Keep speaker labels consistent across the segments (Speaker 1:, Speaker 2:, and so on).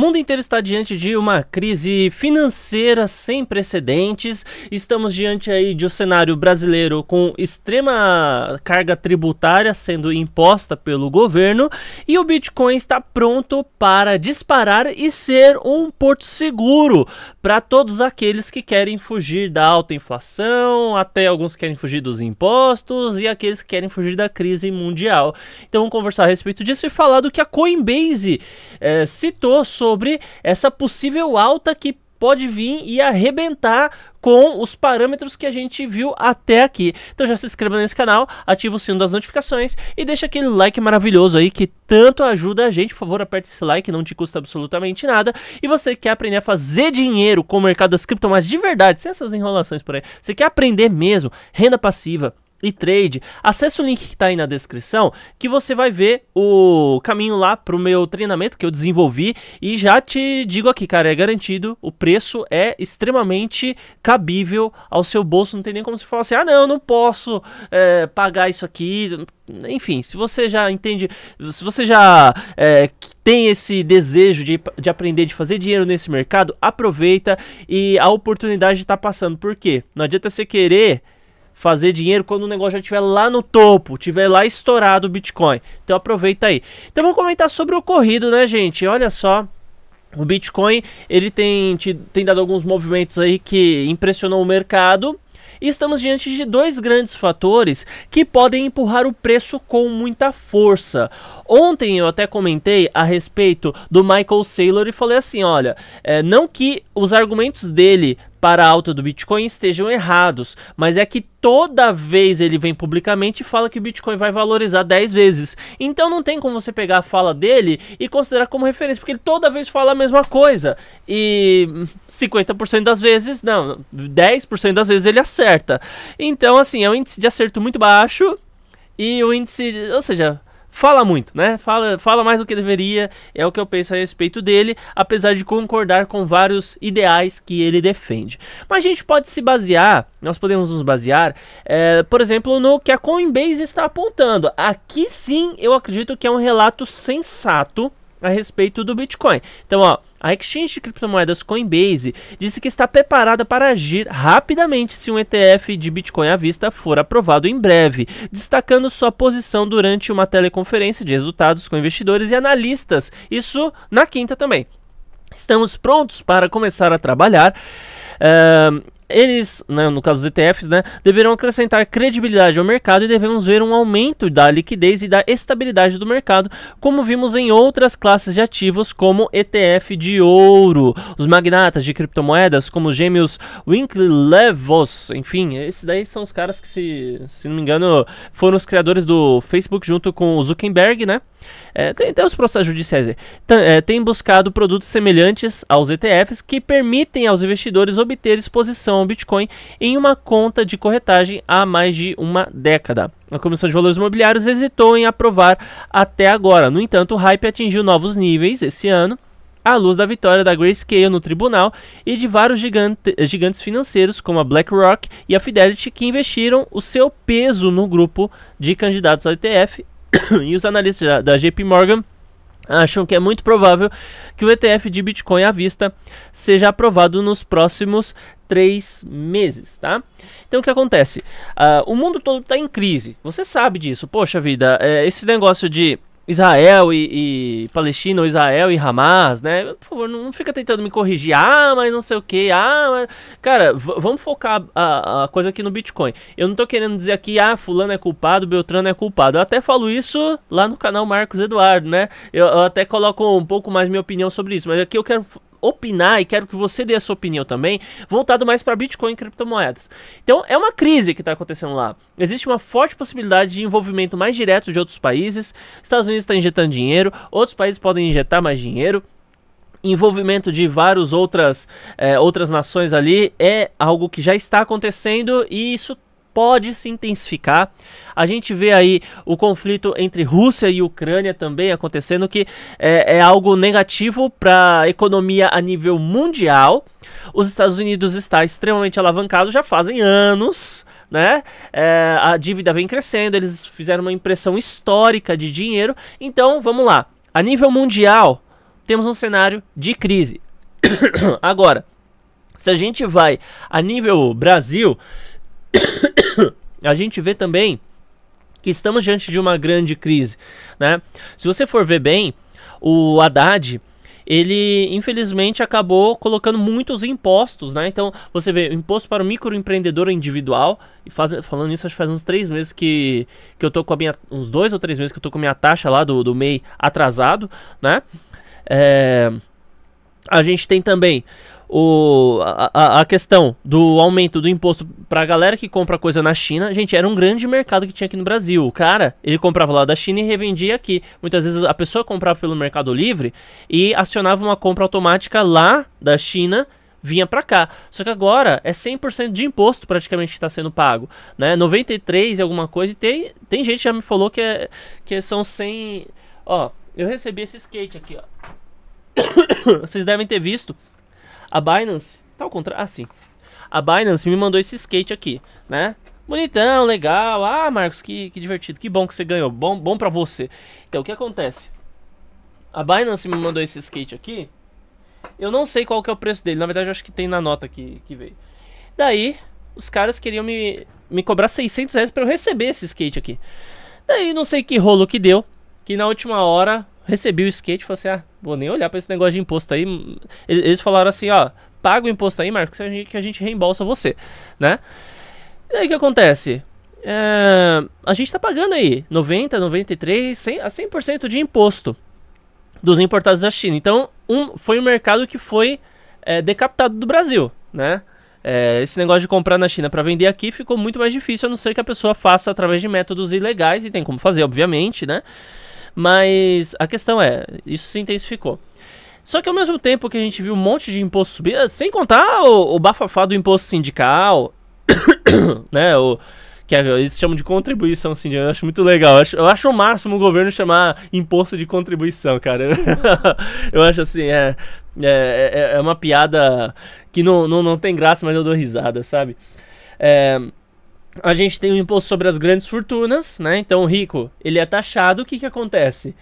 Speaker 1: mundo inteiro está diante de uma crise financeira sem precedentes. Estamos diante aí de um cenário brasileiro com extrema carga tributária sendo imposta pelo governo e o Bitcoin está pronto para disparar e ser um porto seguro para todos aqueles que querem fugir da alta inflação, até alguns querem fugir dos impostos e aqueles que querem fugir da crise mundial. Então vamos conversar a respeito disso e falar do que a Coinbase é, citou sobre sobre essa possível alta que pode vir e arrebentar com os parâmetros que a gente viu até aqui. Então já se inscreva nesse canal, ativa o sino das notificações e deixa aquele like maravilhoso aí que tanto ajuda a gente. Por favor, aperta esse like, não te custa absolutamente nada. E você quer aprender a fazer dinheiro com o mercado das criptomoedas de verdade, sem essas enrolações por aí. Você quer aprender mesmo renda passiva, e trade, acesse o link que está aí na descrição que você vai ver o caminho lá para o meu treinamento que eu desenvolvi e já te digo aqui, cara, é garantido, o preço é extremamente cabível ao seu bolso, não tem nem como você falar assim, ah não, não posso é, pagar isso aqui, enfim, se você já entende, se você já é, tem esse desejo de, de aprender, de fazer dinheiro nesse mercado, aproveita e a oportunidade está passando, por quê? Não adianta você querer fazer dinheiro quando o negócio já estiver lá no topo, estiver lá estourado o Bitcoin. Então aproveita aí. Então vamos comentar sobre o ocorrido, né, gente? Olha só. O Bitcoin, ele tem, tem dado alguns movimentos aí que impressionou o mercado. E estamos diante de dois grandes fatores que podem empurrar o preço com muita força. Ontem eu até comentei a respeito do Michael Saylor e falei assim: olha, é, não que os argumentos dele para a alta do Bitcoin estejam errados, mas é que toda vez ele vem publicamente e fala que o Bitcoin vai valorizar 10 vezes. Então não tem como você pegar a fala dele e considerar como referência, porque ele toda vez fala a mesma coisa. E 50% das vezes, não, 10% das vezes ele acerta. Então, assim, é um índice de acerto muito baixo e o índice, ou seja, fala muito, né? Fala, fala mais do que deveria, é o que eu penso a respeito dele, apesar de concordar com vários ideais que ele defende. Mas a gente pode se basear, nós podemos nos basear, é, por exemplo, no que a Coinbase está apontando. Aqui sim eu acredito que é um relato sensato a respeito do Bitcoin. Então, ó. A exchange de criptomoedas Coinbase disse que está preparada para agir rapidamente se um ETF de Bitcoin à vista for aprovado em breve, destacando sua posição durante uma teleconferência de resultados com investidores e analistas. Isso na quinta também. Estamos prontos para começar a trabalhar. Uh, eles, né, no caso dos ETFs, né, deverão acrescentar credibilidade ao mercado e devemos ver um aumento da liquidez e da estabilidade do mercado, como vimos em outras classes de ativos, como ETF de ouro. Os magnatas de criptomoedas, como os gêmeos Winklevoss, enfim, esses daí são os caras que, se, se não me engano, foram os criadores do Facebook junto com o Zuckerberg, né? É, tem até os processos judiciais. É, tem buscado produtos semelhantes aos ETFs que permitem aos investidores obter exposição ao Bitcoin em uma conta de corretagem há mais de uma década. A Comissão de Valores Imobiliários hesitou em aprovar até agora. No entanto, o hype atingiu novos níveis esse ano à luz da vitória da Grayscale no tribunal e de vários gigante, gigantes financeiros como a BlackRock e a Fidelity que investiram o seu peso no grupo de candidatos ao ETF e os analistas da JP Morgan acham que é muito provável que o ETF de Bitcoin à vista seja aprovado nos próximos três meses, tá? Então o que acontece? Uh, o mundo todo está em crise. Você sabe disso. Poxa vida, é, esse negócio de Israel e, e, Palestina, ou Israel e Hamas, né? Por favor, não, não fica tentando me corrigir. Ah, mas não sei o que. Ah, mas... Cara, vamos focar a, a, coisa aqui no Bitcoin. Eu não tô querendo dizer aqui, ah, fulano é culpado, Beltrano é culpado. Eu até falo isso lá no canal Marcos Eduardo, né? Eu, eu até coloco um pouco mais minha opinião sobre isso, mas aqui eu quero opinar e quero que você dê a sua opinião também, voltado mais para Bitcoin e criptomoedas. Então é uma crise que está acontecendo lá. Existe uma forte possibilidade de envolvimento mais direto de outros países. Estados Unidos está injetando dinheiro, outros países podem injetar mais dinheiro envolvimento de várias outras, é, outras nações ali é algo que já está acontecendo e isso pode se intensificar. A gente vê aí o conflito entre Rússia e Ucrânia também acontecendo, que é, é algo negativo para a economia a nível mundial. Os Estados Unidos está extremamente alavancado já fazem anos. Né? É, a dívida vem crescendo, eles fizeram uma impressão histórica de dinheiro. Então, vamos lá. A nível mundial, temos um cenário de crise. Agora, se a gente vai a nível Brasil, a gente vê também que estamos diante de uma grande crise, né? Se você for ver bem, o Haddad ele infelizmente acabou colocando muitos impostos, né? Então você vê o imposto para o microempreendedor individual, e faz, falando isso, acho que faz uns três meses que, que eu tô com a minha. uns dois ou três meses que eu tô com a minha taxa lá do, do MEI atrasado, né? É, a gente tem também o, a, a questão do aumento do imposto pra galera que compra coisa na China, gente, era um grande mercado que tinha aqui no Brasil. O cara, ele comprava lá da China e revendia aqui. Muitas vezes a pessoa comprava pelo Mercado Livre e acionava uma compra automática lá da China vinha para cá. Só que agora é 100% de imposto praticamente está sendo pago, né? 93 e alguma coisa e tem tem gente que já me falou que é que são 100, ó, eu recebi esse skate aqui, ó. Vocês devem ter visto. A Binance, tá ao contrário, assim. Ah, a Binance me mandou esse skate aqui, né? Bonitão, legal. Ah, Marcos, que, que divertido. Que bom que você ganhou. Bom, bom pra você. Então, o que acontece? A Binance me mandou esse skate aqui. Eu não sei qual que é o preço dele. Na verdade, eu acho que tem na nota que, que veio. Daí, os caras queriam me, me cobrar 600 reais pra eu receber esse skate aqui. Daí, não sei que rolo que deu. Que na última hora, Recebi o skate e falei assim: ah, vou nem olhar para esse negócio de imposto aí. Eles falaram assim: ó, paga o imposto aí, Marcos, que a gente reembolsa você, né? E aí o que acontece? É, a gente está pagando aí 90, 93, 100, a 100% de imposto dos importados da China. Então, um, foi um mercado que foi é, decapitado do Brasil, né? É, esse negócio de comprar na China para vender aqui ficou muito mais difícil, a não ser que a pessoa faça através de métodos ilegais, e tem como fazer, obviamente, né? Mas a questão é, isso se intensificou. Só que ao mesmo tempo que a gente viu um monte de imposto subir, eh, sem contar o, o bafafá do imposto sindical, né, o que eles chamam de contribuição sindical, eu acho muito legal. Eu acho, eu acho o máximo o governo chamar imposto de contribuição, cara. eu acho assim, é, é, é, é uma piada que não, não, não tem graça, mas eu dou risada, sabe? É, a gente tem o um imposto sobre as grandes fortunas, né? Então o rico, ele é taxado, o que que acontece?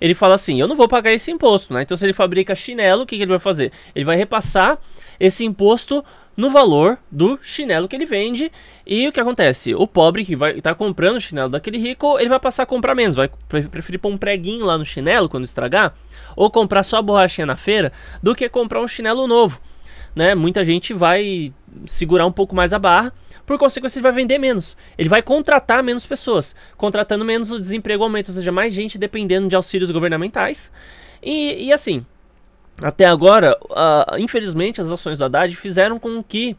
Speaker 1: Ele fala assim, eu não vou pagar esse imposto, né? Então se ele fabrica chinelo, o que, que ele vai fazer? Ele vai repassar esse imposto no valor do chinelo que ele vende. E o que acontece? O pobre que vai tá comprando o chinelo daquele rico, ele vai passar a comprar menos, vai preferir pôr um preguinho lá no chinelo quando estragar, ou comprar só a borrachinha na feira, do que comprar um chinelo novo, né? Muita gente vai segurar um pouco mais a barra por consequência, ele vai vender menos. Ele vai contratar menos pessoas. Contratando menos, o desemprego aumenta, ou seja, mais gente dependendo de auxílios governamentais. E, e assim, até agora, uh, infelizmente, as ações do Haddad fizeram com que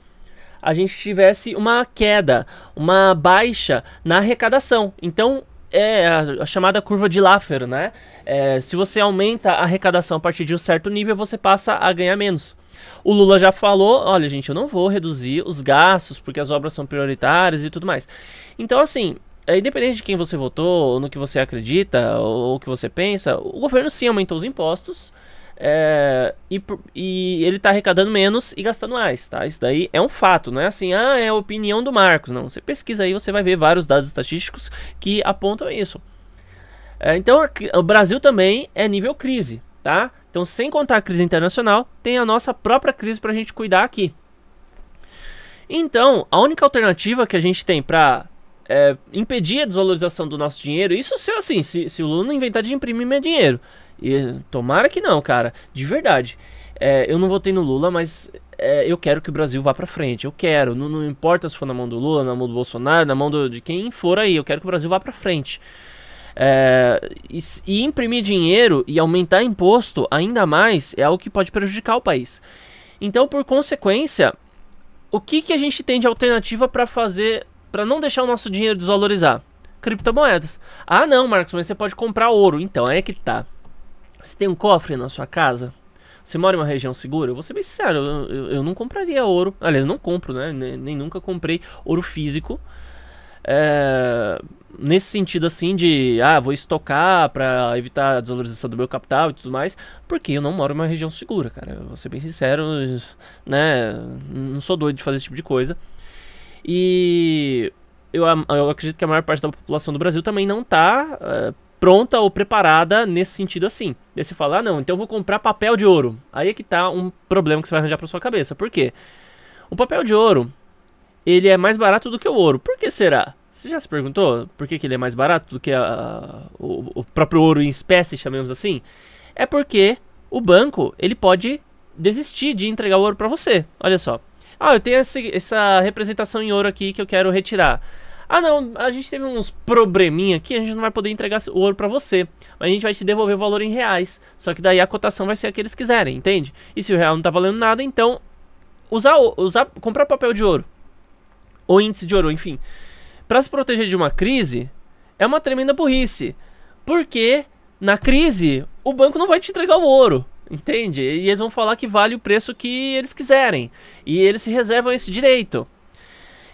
Speaker 1: a gente tivesse uma queda, uma baixa na arrecadação. Então, é a, chamada curva de Laffer, né? É, se você aumenta a arrecadação a partir de um certo nível, você passa a ganhar menos. O Lula já falou: olha, gente, eu não vou reduzir os gastos porque as obras são prioritárias e tudo mais. Então, assim, é, independente de quem você votou, no que você acredita ou o que você pensa, o governo sim aumentou os impostos. É, e, e, ele está arrecadando menos e gastando mais, tá? Isso daí é um fato, não é assim, ah, é a opinião do Marcos. Não, você pesquisa aí, você vai ver vários dados estatísticos que apontam isso. É, então, o Brasil também é nível crise, tá? Então, sem contar a crise internacional, tem a nossa própria crise para a gente cuidar aqui. Então, a única alternativa que a gente tem para é, impedir a desvalorização do nosso dinheiro, isso se assim, se, se o Lula inventar de imprimir meu dinheiro. E, tomara que não, cara, de verdade. É, eu não votei no Lula, mas é, eu quero que o Brasil vá para frente. Eu quero, não, não, importa se for na mão do Lula, na mão do Bolsonaro, na mão do, de quem for aí, eu quero que o Brasil vá para frente. É, e, e imprimir dinheiro e aumentar imposto ainda mais é algo que pode prejudicar o país. Então, por consequência, o que, que a gente tem de alternativa para fazer, para não deixar o nosso dinheiro desvalorizar? Criptomoedas. Ah, não, Marcos, mas você pode comprar ouro. Então, é que tá. Você tem um cofre na sua casa? Você mora em uma região segura? Eu vou ser bem sincero, eu, eu, eu não compraria ouro. Aliás, não compro, né? Nem, nem nunca comprei ouro físico. É, nesse sentido assim de ah, vou estocar para evitar a desvalorização do meu capital e tudo mais, porque eu não moro em uma região segura, cara. você vou ser bem sincero, né? Não sou doido de fazer esse tipo de coisa. E eu, eu acredito que a maior parte da população do Brasil também não tá é, pronta ou preparada nesse sentido assim. de se falar, ah, não, então eu vou comprar papel de ouro. Aí é que tá um problema que você vai arranjar para sua cabeça. Por quê? O papel de ouro, ele é mais barato do que o ouro. Por que será? Você já se perguntou por que, que ele é mais barato do que a, o, o próprio ouro em espécie, chamemos assim? É porque o banco ele pode desistir de entregar o ouro para você. Olha só. Ah, eu tenho essa representação em ouro aqui que eu quero retirar. Ah, não, a gente teve uns probleminha aqui, a gente não vai poder entregar o ouro para você. Mas a gente vai te devolver o valor em reais. Só que daí a cotação vai ser a que eles quiserem, entende? E se o real não tá valendo nada, então usar, usar comprar papel de ouro ou índice de ouro, enfim. Para se proteger de uma crise, é uma tremenda burrice. Porque na crise, o banco não vai te entregar o ouro. Entende? E eles vão falar que vale o preço que eles quiserem. E eles se reservam esse direito.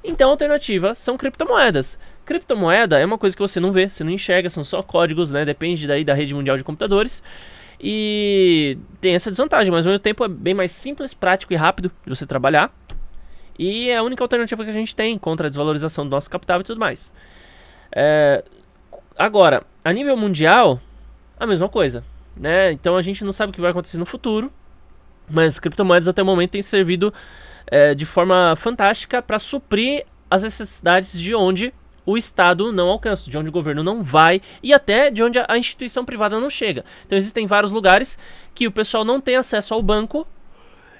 Speaker 1: Então a alternativa são criptomoedas. Criptomoeda é uma coisa que você não vê, você não enxerga, são só códigos, né? Depende daí da rede mundial de computadores. E tem essa desvantagem, mas ao mesmo tempo é bem mais simples, prático e rápido de você trabalhar. E é a única alternativa que a gente tem contra a desvalorização do nosso capital e tudo mais. É, agora, a nível mundial, a mesma coisa. Né? Então a gente não sabe o que vai acontecer no futuro, mas criptomoedas até o momento têm servido é, de forma fantástica para suprir as necessidades de onde o Estado não alcança, de onde o governo não vai e até de onde a instituição privada não chega. Então existem vários lugares que o pessoal não tem acesso ao banco,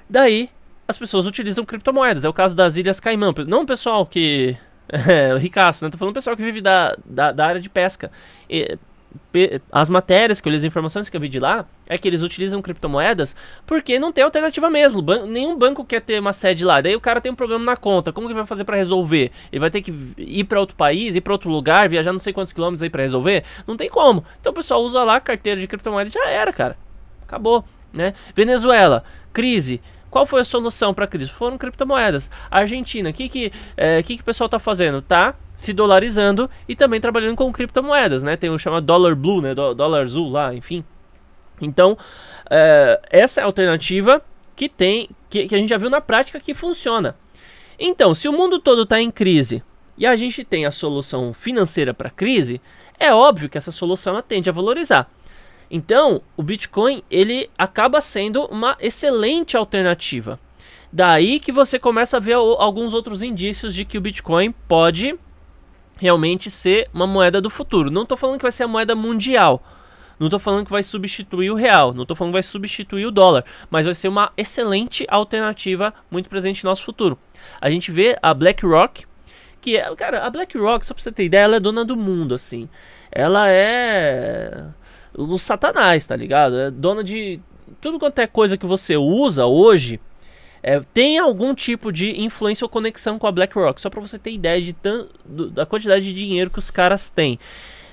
Speaker 1: daí as pessoas utilizam criptomoedas. É o caso das Ilhas Caimã. Não o pessoal que. É, o ricaço, né? Tô falando do pessoal que vive da, da, da área de pesca. E, pe, as matérias que eu li, as informações que eu vi de lá, é que eles utilizam criptomoedas porque não tem alternativa mesmo. Ban nenhum banco quer ter uma sede lá. Daí o cara tem um problema na conta. Como que ele vai fazer para resolver? Ele vai ter que ir para outro país, ir para outro lugar, viajar não sei quantos quilômetros aí para resolver? Não tem como. Então o pessoal usa lá carteira de criptomoedas já era, cara. Acabou, né? Venezuela, crise. Qual foi a solução para a crise? Foram criptomoedas. A Argentina, o que, que, é, que, que o pessoal está fazendo? Tá se dolarizando e também trabalhando com criptomoedas, né? Tem o chamado dólar blue, né? dólar azul lá, enfim. Então, é, essa é a alternativa que tem, que, que, a gente já viu na prática que funciona. Então, se o mundo todo está em crise e a gente tem a solução financeira para a crise, é óbvio que essa solução ela tende a valorizar. Então, o Bitcoin ele acaba sendo uma excelente alternativa. Daí que você começa a ver alguns outros indícios de que o Bitcoin pode realmente ser uma moeda do futuro. Não estou falando que vai ser a moeda mundial. Não estou falando que vai substituir o real, não estou falando que vai substituir o dólar, mas vai ser uma excelente alternativa muito presente no nosso futuro. A gente vê a BlackRock, que é, cara, a BlackRock, só para você ter ideia, ela é dona do mundo, assim. Ela é o Satanás, tá ligado? É dono de tudo quanto é coisa que você usa hoje. É, tem algum tipo de influência ou conexão com a BlackRock, só para você ter ideia de tan, do, da quantidade de dinheiro que os caras têm.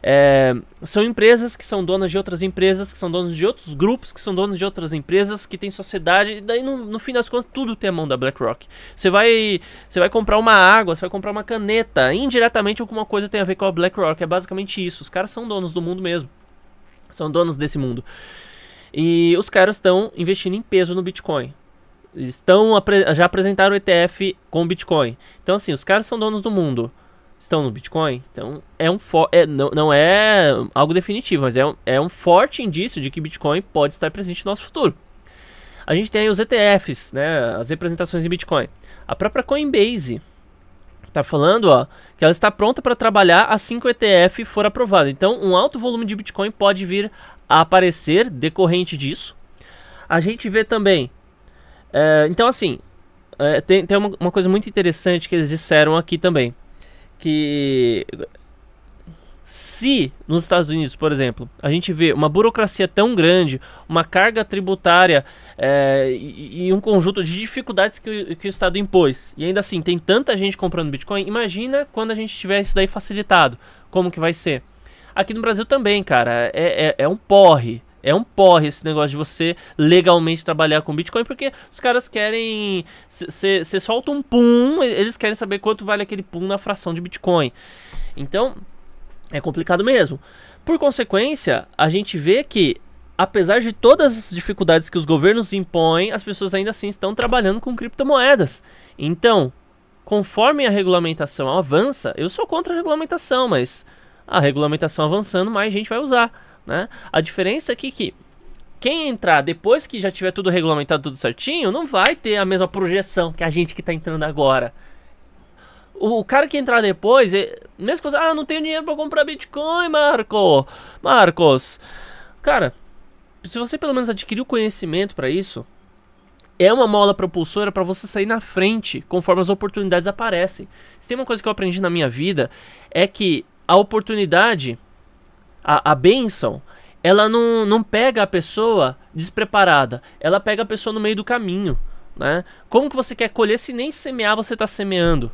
Speaker 1: É, são empresas que são donas de outras empresas, que são donas de outros grupos, que são donas de outras empresas, que tem sociedade, e daí no, no fim das contas tudo tem a mão da BlackRock. Você vai, você vai comprar uma água, você vai comprar uma caneta, indiretamente alguma coisa tem a ver com a BlackRock, é basicamente isso. Os caras são donos do mundo mesmo. São donos desse mundo. E os caras estão investindo em peso no Bitcoin. Estão já apresentaram o ETF com Bitcoin. Então assim, os caras são donos do mundo. Estão no Bitcoin, então é um é, não, não é algo definitivo, mas é um, é um forte indício de que Bitcoin pode estar presente no nosso futuro. A gente tem aí os ETFs, né, as representações em Bitcoin. A própria Coinbase, tá falando, ó, que ela está pronta para trabalhar assim que o ETF for aprovado. Então, um alto volume de Bitcoin pode vir a aparecer decorrente disso. A gente vê também. É, então, assim, é, tem, tem uma, uma, coisa muito interessante que eles disseram aqui também. Que se nos Estados Unidos, por exemplo, a gente vê uma burocracia tão grande, uma carga tributária é, e, e, um conjunto de dificuldades que, que o Estado impôs, e ainda assim tem tanta gente comprando Bitcoin, imagina quando a gente tiver isso daí facilitado, como que vai ser? Aqui no Brasil também, cara, é, é, é um porre. É um porre esse negócio de você legalmente trabalhar com Bitcoin, porque os caras querem. Você solta um pum, eles querem saber quanto vale aquele pum na fração de Bitcoin. Então, é complicado mesmo. Por consequência, a gente vê que, apesar de todas as dificuldades que os governos impõem, as pessoas ainda assim estão trabalhando com criptomoedas. Então, conforme a regulamentação avança, eu sou contra a regulamentação, mas a regulamentação avançando, mais gente vai usar. Né? A diferença é que, que quem entrar depois que já tiver tudo regulamentado, tudo certinho, não vai ter a mesma projeção que a gente que está entrando agora o cara que entrar depois, mesmo que coisa, ah, não tenho dinheiro para comprar Bitcoin, Marco. Marcos. Cara, se você pelo menos adquiriu conhecimento para isso, é uma mola propulsora para você sair na frente conforme as oportunidades aparecem. Se tem uma coisa que eu aprendi na minha vida é que a oportunidade, a, a bênção, ela não, não pega a pessoa despreparada, ela pega a pessoa no meio do caminho. Né? Como que você quer colher se nem semear você está semeando?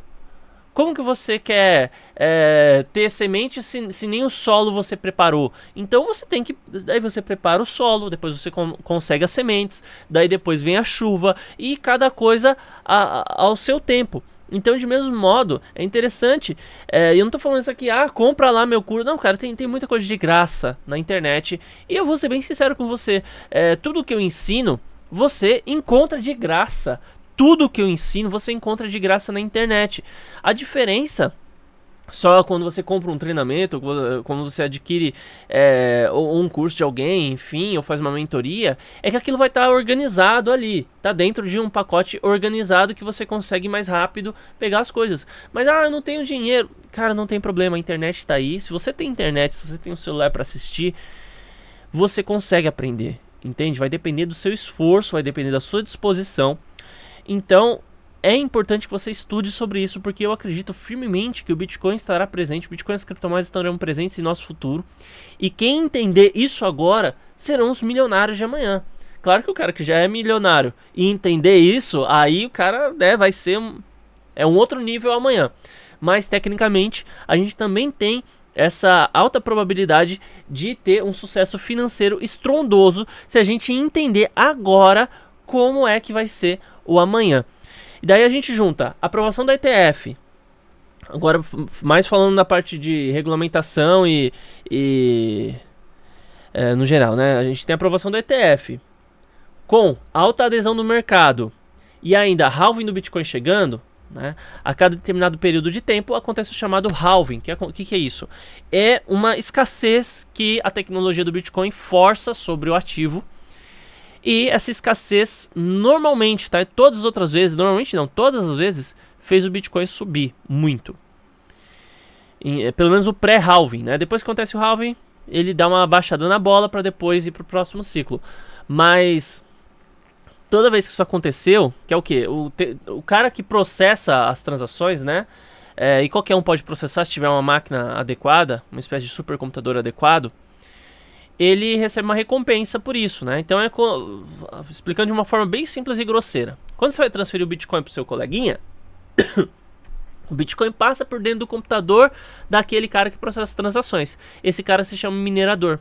Speaker 1: Como que você quer é, ter semente se, se, nem o solo você preparou? Então você tem que. Daí você prepara o solo, depois você com, consegue as sementes, daí depois vem a chuva e cada coisa a, a, ao seu tempo. Então, de mesmo modo, é interessante. É, eu não estou falando isso aqui, ah, compra lá meu curso. Não, cara, tem, tem muita coisa de graça na internet. E eu vou ser bem sincero com você. É, tudo que eu ensino, você encontra de graça tudo que eu ensino você encontra de graça na internet. A diferença só quando você compra um treinamento, quando você adquire é, um curso de alguém, enfim, ou faz uma mentoria, é que aquilo vai estar tá organizado ali, tá dentro de um pacote organizado que você consegue mais rápido pegar as coisas. Mas ah, eu não tenho dinheiro, cara, não tem problema, a internet está aí. Se você tem internet, se você tem um celular para assistir, você consegue aprender, entende? Vai depender do seu esforço, vai depender da sua disposição. Então, é importante que você estude sobre isso, porque eu acredito firmemente que o Bitcoin estará presente, o Bitcoin e as criptomoedas estarão presentes em nosso futuro. E quem entender isso agora serão os milionários de amanhã. Claro que o cara que já é milionário e entender isso, aí o cara né, vai ser um, é um outro nível amanhã. Mas tecnicamente, a gente também tem essa alta probabilidade de ter um sucesso financeiro estrondoso se a gente entender agora como é que vai ser ou amanhã. E daí a gente junta aprovação da ETF. Agora, mais falando da parte de regulamentação e. e é, no geral, né? A gente tem a aprovação da ETF. Com alta adesão do mercado e ainda halving do Bitcoin chegando, né? A cada determinado período de tempo acontece o chamado halving. O que, é que, que, é isso? É uma escassez que a tecnologia do Bitcoin força sobre o ativo e essa escassez normalmente, tá? todas as outras vezes, normalmente não, todas as vezes, fez o Bitcoin subir muito. E, eh, pelo menos o pré-halving, né? Depois que acontece o halving, ele dá uma baixada na bola para depois ir para o próximo ciclo. Mas toda vez que isso aconteceu, que é o que? O, te, o cara que processa as transações, né? É, e qualquer um pode processar se tiver uma máquina adequada, uma espécie de supercomputador adequado ele recebe uma recompensa por isso, né? Então é co... explicando de uma forma bem simples e grosseira. Quando você vai transferir o Bitcoin pro seu coleguinha, o Bitcoin passa por dentro do computador daquele cara que processa as transações. Esse cara se chama minerador.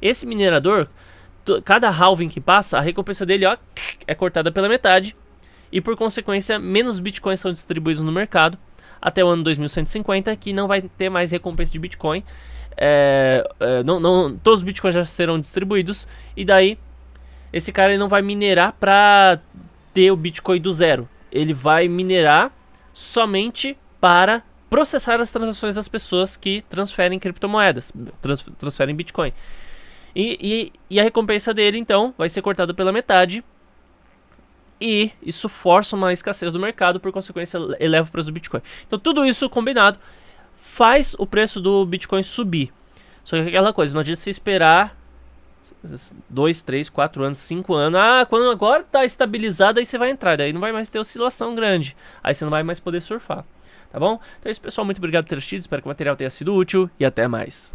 Speaker 1: Esse minerador, cada halving que passa, a recompensa dele ó, é cortada pela metade e por consequência, menos bitcoins são distribuídos no mercado até o ano 2150, que não vai ter mais recompensa de bitcoin é, é, não, não, todos os bitcoins já serão distribuídos. E daí, esse cara ele não vai minerar para ter o bitcoin do zero. Ele vai minerar somente para processar as transações das pessoas que transferem criptomoedas, trans, transferem bitcoin. E, e, e a recompensa dele, então, vai ser cortada pela metade e isso força uma escassez do mercado, por consequência eleva o preço do Bitcoin. Então tudo isso combinado faz o preço do Bitcoin subir. Só que aquela coisa, não adianta se esperar 2, 3, 4 anos, 5 anos. Ah, quando agora tá estabilizado, aí você vai entrar. Daí não vai mais ter oscilação grande. Aí você não vai mais poder surfar. Tá bom? Então é isso, pessoal. Muito obrigado por ter assistido. Espero que o material tenha sido útil e até mais.